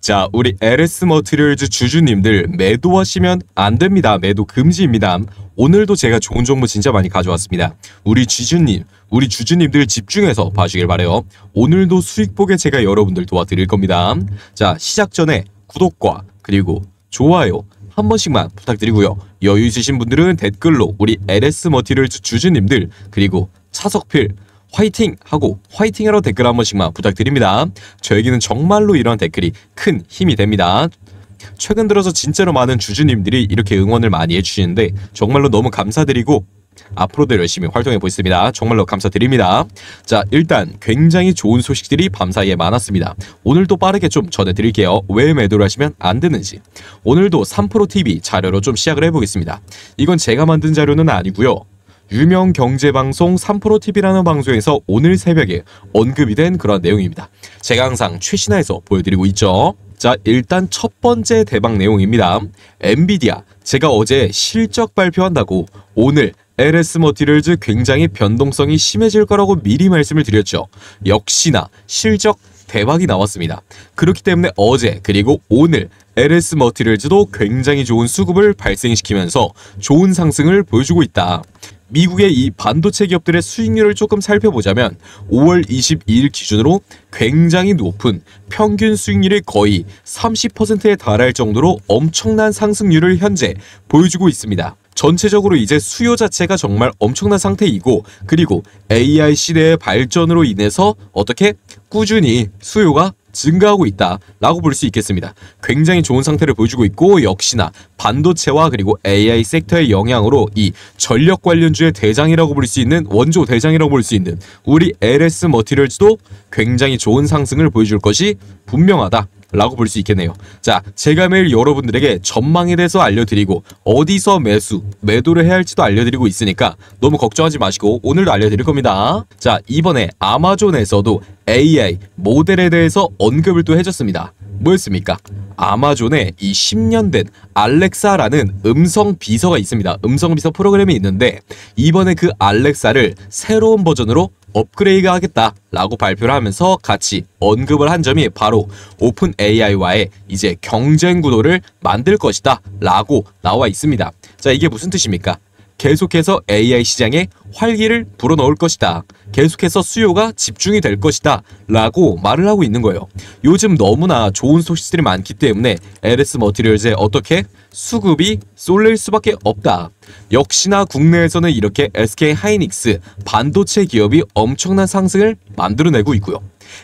자 우리 에레스 머티리얼즈 주주님들 매도하시면 안됩니다 매도 금지입니다 오늘도 제가 좋은 정보 진짜 많이 가져왔습니다 우리 주주님 우리 주주님들 집중해서 봐주길 바래요 오늘도 수익보게 제가 여러분들 도와드릴 겁니다 자 시작 전에 구독과 그리고 좋아요 한 번씩만 부탁드리고요 여유 있으신 분들은 댓글로 우리 LS 머티리얼즈 주주님들 그리고 차석필 화이팅! 하고 화이팅으로 댓글 한 번씩만 부탁드립니다. 저에게는 정말로 이런 댓글이 큰 힘이 됩니다. 최근 들어서 진짜로 많은 주주님들이 이렇게 응원을 많이 해주시는데 정말로 너무 감사드리고 앞으로도 열심히 활동해 보겠습니다. 정말로 감사드립니다. 자, 일단 굉장히 좋은 소식들이 밤사이에 많았습니다. 오늘도 빠르게 좀 전해드릴게요. 왜 매도를 하시면 안 되는지. 오늘도 3프로TV 자료로 좀 시작을 해보겠습니다. 이건 제가 만든 자료는 아니고요. 유명 경제방송 3프로TV라는 방송에서 오늘 새벽에 언급이 된 그런 내용입니다. 제가 항상 최신화에서 보여드리고 있죠. 자 일단 첫 번째 대박 내용입니다. 엔비디아 제가 어제 실적 발표한다고 오늘 LS 머티를즈 굉장히 변동성이 심해질 거라고 미리 말씀을 드렸죠. 역시나 실적 대박이 나왔습니다. 그렇기 때문에 어제 그리고 오늘 LS 머티를즈도 굉장히 좋은 수급을 발생시키면서 좋은 상승을 보여주고 있다. 미국의 이 반도체 기업들의 수익률을 조금 살펴보자면 5월 22일 기준으로 굉장히 높은 평균 수익률이 거의 30%에 달할 정도로 엄청난 상승률을 현재 보여주고 있습니다. 전체적으로 이제 수요 자체가 정말 엄청난 상태이고 그리고 AI 시대의 발전으로 인해서 어떻게 꾸준히 수요가 증가하고 있다라고 볼 수 있겠습니다. 굉장히 좋은 상태를 보여주고 있고 역시나 반도체와 그리고 AI 섹터의 영향으로 이 전력 관련주의 대장이라고 볼 수 있는 원조 대장이라고 볼 수 있는 우리 LS 머티리얼즈도 굉장히 좋은 상승을 보여줄 것이 분명하다. 라고 볼 수 있겠네요. 자, 제가 매일 여러분들에게 전망에 대해서 알려드리고 어디서 매수, 매도를 해야 할지도 알려드리고 있으니까 너무 걱정하지 마시고 오늘도 알려드릴 겁니다. 자, 이번에 아마존에서도 AI 모델에 대해서 언급을 또 해줬습니다. 뭐였습니까? 아마존에 이 10년 된 알렉사라는 음성 비서가 있습니다. 음성 비서 프로그램이 있는데 이번에 그 알렉사를 새로운 버전으로 업그레이드 하겠다라고 발표를 하면서 같이 언급을 한 점이 바로 오픈 AI와의 이제 경쟁 구도를 만들 것이다 라고 나와 있습니다. 자 이게 무슨 뜻입니까? 계속해서 AI 시장에 활기를 불어넣을 것이다. 계속해서 수요가 집중이 될 것이다. 라고 말을 하고 있는 거예요. 요즘 너무나 좋은 소식들이 많기 때문에 LS 머티리얼즈에 어떻게 수급이 쏠릴 수밖에 없다. 역시나 국내에서는 이렇게 SK 하이닉스 반도체 기업이 엄청난 상승을 만들어내고 있고요.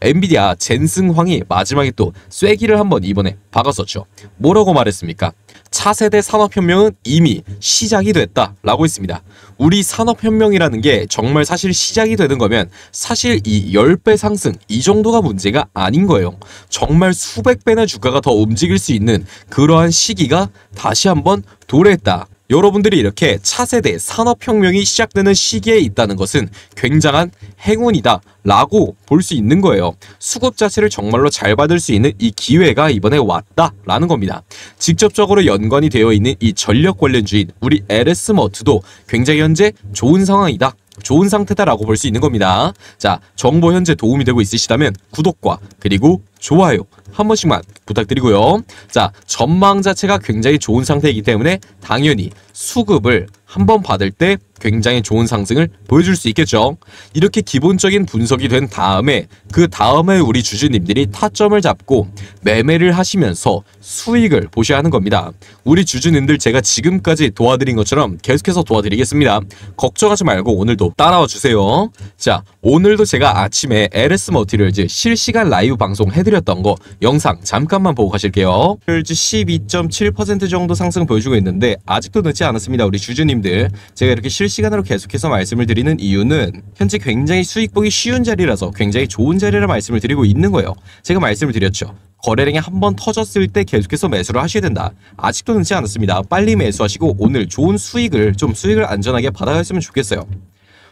엔비디아 젠승황이 마지막에 또 쐐기를 한번 이번에 박았었죠. 뭐라고 말했습니까? 차세대 산업혁명은 이미 시작이 됐다라고 했습니다. 우리 산업혁명이라는 게 정말 사실 시작이 되는 거면 사실 이 10배 상승 이 정도가 문제가 아닌 거예요. 정말 수백 배나 주가가 더 움직일 수 있는 그러한 시기가 다시 한번 도래했다. 여러분들이 이렇게 차세대 산업혁명이 시작되는 시기에 있다는 것은 굉장한 행운이다 라고 볼 수 있는 거예요. 수급 자체를 정말로 잘 받을 수 있는 이 기회가 이번에 왔다 라는 겁니다. 직접적으로 연관이 되어 있는 이 전력 관련주인 우리 LS머트도 굉장히 현재 좋은 상황이다 좋은 상태다라고 볼 수 있는 겁니다. 자, 정보 현재 도움이 되고 있으시다면 구독과 그리고 좋아요 한 번씩만 부탁드리고요. 자, 전망 자체가 굉장히 좋은 상태이기 때문에 당연히 수급을 한 번 받을 때 굉장히 좋은 상승을 보여줄 수 있겠죠. 이렇게 기본적인 분석이 된 다음에 그 다음에 우리 주주님들이 타점을 잡고 매매를 하시면서 수익을 보셔야 하는 겁니다. 우리 주주님들 제가 지금까지 도와드린 것처럼 계속해서 도와드리겠습니다. 걱정하지 말고 오늘도 따라와 주세요. 자, 오늘도 제가 아침에 LS 머티를즈 실시간 라이브 방송 해드렸던 거 영상 잠깐만 보고 가실게요. 12.7% 정도 상승 보여주고 있는데 아직도 늦지 않았습니다. 우리 주주님들 제가 이렇게 실 실시간으로 계속해서 말씀을 드리는 이유는 현재 굉장히 수익 보기 쉬운 자리라서 굉장히 좋은 자리라 말씀을 드리고 있는 거예요. 제가 말씀을 드렸죠. 거래량이 한번 터졌을 때 계속해서 매수를 하셔야 된다. 아직도 늦지 않았습니다. 빨리 매수하시고 오늘 좋은 수익을 좀 수익을 안전하게 받아갔으면 좋겠어요.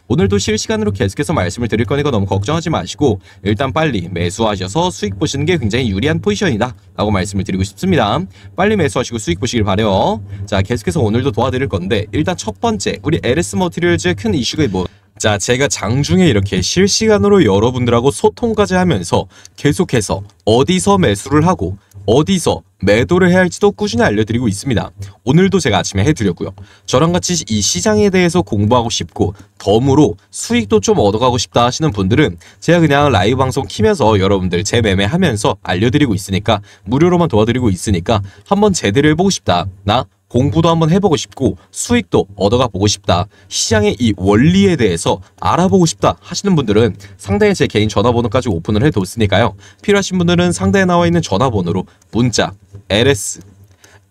오늘도 실시간으로 계속해서 말씀을 드릴 거니까 너무 걱정하지 마시고 일단 빨리 매수하셔서 수익 보시는 게 굉장히 유리한 포지션이다 라고 말씀을 드리고 싶습니다. 빨리 매수하시고 수익 보시길 바래요. 자 계속해서 오늘도 도와드릴 건데 일단 첫 번째 우리 LS 머티리얼즈의 큰 이슈가 뭐 자, 제가 장중에 이렇게 실시간으로 여러분들하고 소통까지 하면서 계속해서 어디서 매수를 하고 어디서 매도를 해야 할지도 꾸준히 알려드리고 있습니다. 오늘도 제가 아침에 해드렸고요. 저랑 같이 이 시장에 대해서 공부하고 싶고 덤으로 수익도 좀 얻어가고 싶다 하시는 분들은 제가 그냥 라이브 방송 키면서 여러분들 재 매매하면서 알려드리고 있으니까 무료로만 도와드리고 있으니까 한번 제대로 해보고 싶다. 나 공부도 한번 해보고 싶고 수익도 얻어가 보고 싶다 시장의 이 원리에 대해서 알아보고 싶다 하시는 분들은 상대의제 개인 전화번호까지 오픈을 해뒀으니까요 필요하신 분들은 상대에 나와 있는 전화번호로 문자 LS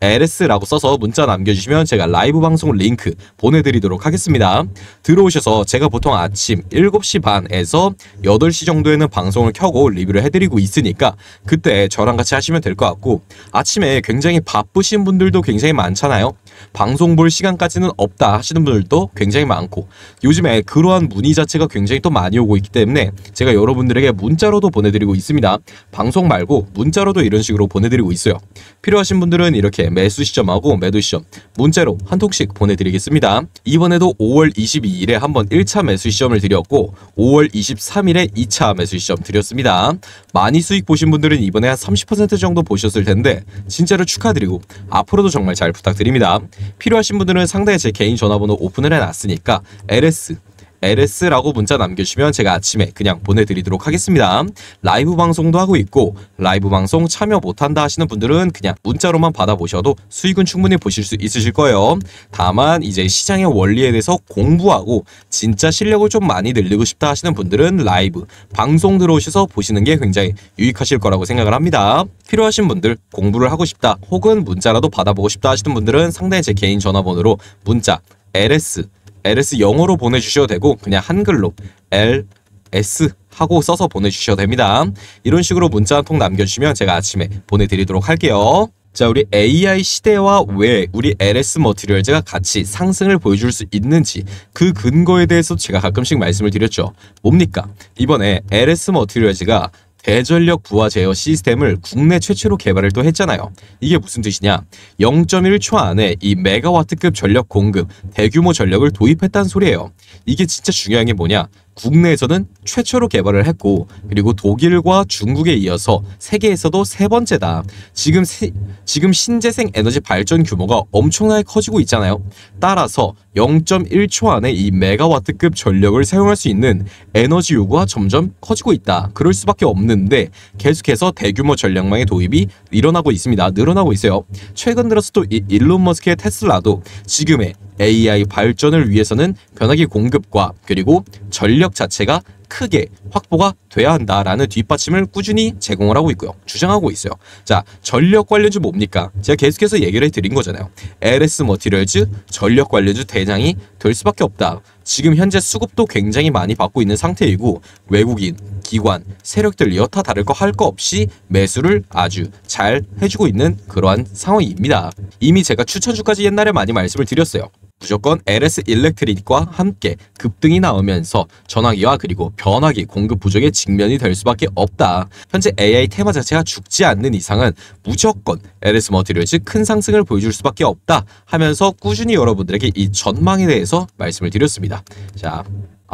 LS라고 써서 문자 남겨주시면 제가 라이브 방송 링크 보내드리도록 하겠습니다. 들어오셔서 제가 보통 아침 7시 반에서 8시 정도에는 방송을 켜고 리뷰를 해드리고 있으니까 그때 저랑 같이 하시면 될 것 같고 아침에 굉장히 바쁘신 분들도 굉장히 많잖아요. 방송 볼 시간까지는 없다 하시는 분들도 굉장히 많고 요즘에 그러한 문의 자체가 굉장히 또 많이 오고 있기 때문에 제가 여러분들에게 문자로도 보내드리고 있습니다. 방송 말고 문자로도 이런 식으로 보내드리고 있어요. 필요하신 분들은 이렇게 매수 시점하고 매도 시점 문자로 한 통씩 보내드리겠습니다. 이번에도 5월 22일에 한번 1차 매수 시점을 드렸고 5월 23일에 2차 매수 시점 드렸습니다. 많이 수익 보신 분들은 이번에 한 30% 정도 보셨을 텐데 진짜로 축하드리고 앞으로도 정말 잘 부탁드립니다. 필요하신 분들은 상단에 제 개인 전화번호 오픈을 해놨으니까 LS LS라고 문자 남겨주시면 제가 아침에 그냥 보내드리도록 하겠습니다. 라이브 방송도 하고 있고 라이브 방송 참여 못한다 하시는 분들은 그냥 문자로만 받아보셔도 수익은 충분히 보실 수 있으실 거예요. 다만 이제 시장의 원리에 대해서 공부하고 진짜 실력을 좀 많이 늘리고 싶다 하시는 분들은 라이브 방송 들어오셔서 보시는 게 굉장히 유익하실 거라고 생각을 합니다. 필요하신 분들 공부를 하고 싶다 혹은 문자라도 받아보고 싶다 하시는 분들은 상당히 제 개인 전화번호로 문자 LS LS 영어로 보내주셔도 되고 그냥 한글로 L S 하고 써서 보내주셔도 됩니다. 이런 식으로 문자 한 통 남겨주시면 제가 아침에 보내드리도록 할게요. 자, 우리 AI 시대와 왜 우리 LS 머티리얼즈가 같이 상승을 보여줄 수 있는지 그 근거에 대해서 제가 가끔씩 말씀을 드렸죠. 뭡니까? 이번에 LS 머티리얼즈가 대전력 부하 제어 시스템을 국내 최초로 개발을 또 했잖아요. 이게 무슨 뜻이냐? 0.1초 안에 이 메가와트급 전력 공급, 대규모 전력을 도입했다는 소리예요. 이게 진짜 중요한 게 뭐냐? 국내에서는 최초로 개발을 했고 그리고 독일과 중국에 이어서 세계에서도 세 번째다. 지금 세, 지금 신재생 에너지 발전 규모가 엄청나게 커지고 있잖아요. 따라서 0.1초 안에 이 메가와트급 전력을 사용할 수 있는 에너지 요구가 점점 커지고 있다. 그럴 수밖에 없는데 계속해서 대규모 전력망의 도입이 일어나고 있습니다. 늘어나고 있어요. 최근 들어서 또 이, 일론 머스크의 테슬라도 지금의 AI 발전을 위해서는 변화기 공급과 그리고 전력 자체가 크게 확보가 돼야 한다라는 뒷받침을 꾸준히 제공을 하고 있고요. 주장하고 있어요. 자, 전력 관련주 뭡니까? 제가 계속해서 얘기를 해드린 거잖아요. LS 머티리얼즈 전력 관련주 대장이 될 수밖에 없다. 지금 현재 수급도 굉장히 많이 받고 있는 상태이고 외국인, 기관, 세력들 여타 다를 거 할 거 없이 매수를 아주 잘 해주고 있는 그러한 상황입니다. 이미 제가 추천주까지 옛날에 많이 말씀을 드렸어요. 무조건 LS 일렉트릭과 함께 급등이 나오면서 전화기와 그리고 변화기 공급 부족의 직면이 될 수밖에 없다. 현재 AI 테마 자체가 죽지 않는 이상은 무조건 LS 머티리얼즈 큰 상승을 보여줄 수밖에 없다 하면서 꾸준히 여러분들에게 이 전망에 대해서 말씀을 드렸습니다. 자.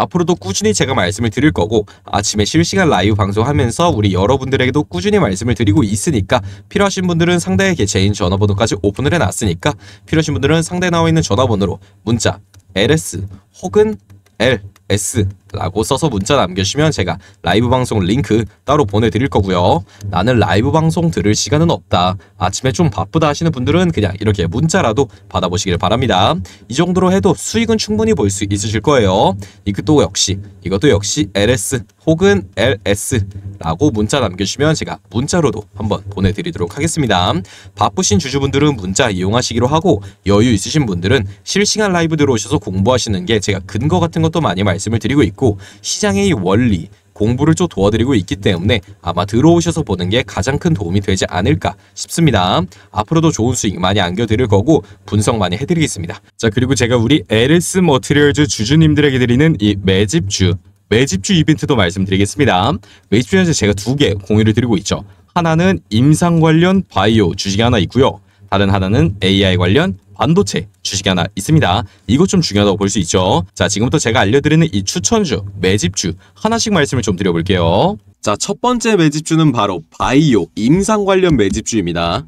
앞으로도 꾸준히 제가 말씀을 드릴 거고 아침에 실시간 라이브 방송하면서 우리 여러분들에게도 꾸준히 말씀을 드리고 있으니까 필요하신 분들은 상대에게제인 전화번호까지 오픈을 해놨으니까 필요하신 분들은 상대에 나와 있는 전화번호로 문자 LS 혹은 LS 라고 써서 문자 남겨주시면 제가 라이브 방송 링크 따로 보내드릴 거고요. 나는 라이브 방송 들을 시간은 없다. 아침에 좀 바쁘다 하시는 분들은 그냥 이렇게 문자라도 받아보시길 바랍니다. 이 정도로 해도 수익은 충분히 볼 수 있으실 거예요. 이것도 역시 이것도 역시 LS 혹은 LS라고 문자 남겨주시면 제가 문자로도 한번 보내드리도록 하겠습니다. 바쁘신 주주분들은 문자 이용하시기로 하고 여유 있으신 분들은 실시간 라이브 들어오셔서 공부하시는 게 제가 근거 같은 것도 많이 말씀을 드리고 있고 있고 시장의 원리, 공부를 좀 도와드리고 있기 때문에 아마 들어오셔서 보는 게 가장 큰 도움이 되지 않을까 싶습니다. 앞으로도 좋은 수익 많이 안겨드릴 거고 분석 많이 해드리겠습니다. 자 그리고 제가 우리 에르스 머티리얼즈 주주님들에게 드리는 이 매집주 매집주 이벤트도 말씀드리겠습니다. 매집주 현재 제가 두 개 공유를 드리고 있죠. 하나는 임상 관련 바이오 주식이 하나 있고요. 다른 하나는 AI 관련 반도체 주식이 하나 있습니다. 이것 좀 중요하다고 볼 수 있죠. 자, 지금부터 제가 알려드리는 이 추천주, 매집주 하나씩 말씀을 좀 드려볼게요. 자, 첫 번째 매집주는 바로 바이오, 임상 관련 매집주입니다.